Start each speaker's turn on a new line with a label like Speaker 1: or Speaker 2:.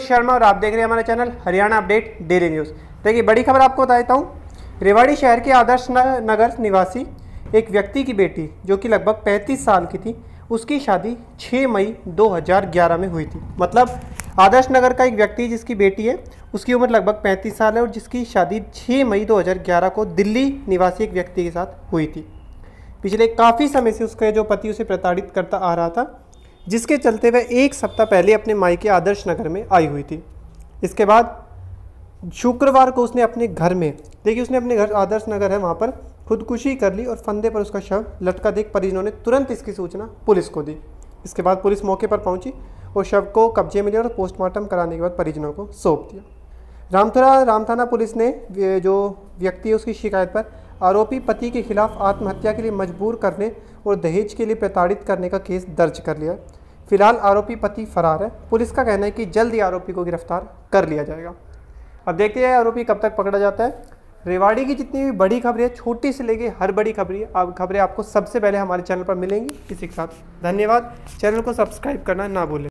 Speaker 1: शर्मा और आप देख रहे हैं हमारा channel Haryana update daily news देखिए बड़ी खबर आपको बता देता हूँ रेवाड़ी शहर के आदर्श नगर निवासी एक व्यक्ति की बेटी जो कि लगभग 35 साल की थी उसकी शादी 6 मई 2011 में हुई थी मतलब आदर्श नगर का एक व्यक्ति जिसकी बेटी है उसकी उम्र लगभग 35 साल है और जिसकी शादी 6 मई 2011 को दिल्ली निवासी एक व्यक्ति के साथ हुई थी पिछले काफ़ी समय से उसके जो पति उसे प्रताड़ित करता आ रहा था जिसके चलते वह एक सप्ताह पहले अपने माई के आदर्श नगर में आई हुई थी इसके बाद शुक्रवार को उसने अपने घर में देखिए उसने अपने घर आदर्श नगर है वहाँ पर खुदकुशी कर ली और फंदे पर उसका शव लटका देख परिजनों ने तुरंत इसकी सूचना पुलिस को दी इसके बाद पुलिस मौके पर पहुंची और शव को कब्जे में लिया और पोस्टमार्टम कराने के बाद परिजनों को सौंप दिया रामथुरा रामथाना पुलिस ने जो व्यक्ति है उसकी शिकायत पर आरोपी पति के खिलाफ आत्महत्या के लिए मजबूर करने और दहेज के लिए प्रताड़ित करने का केस दर्ज कर लिया फिलहाल आरोपी पति फरार है पुलिस का कहना है कि जल्द ही आरोपी को गिरफ्तार कर लिया जाएगा अब देखते हैं आरोपी कब तक पकड़ा जाता है रेवाड़ी की जितनी भी बड़ी खबरें छोटी से लेके हर बड़ी खबरें आप खबरें आपको सबसे पहले हमारे चैनल पर मिलेंगी इसी के साथ धन्यवाद चैनल को सब्सक्राइब करना ना भूलें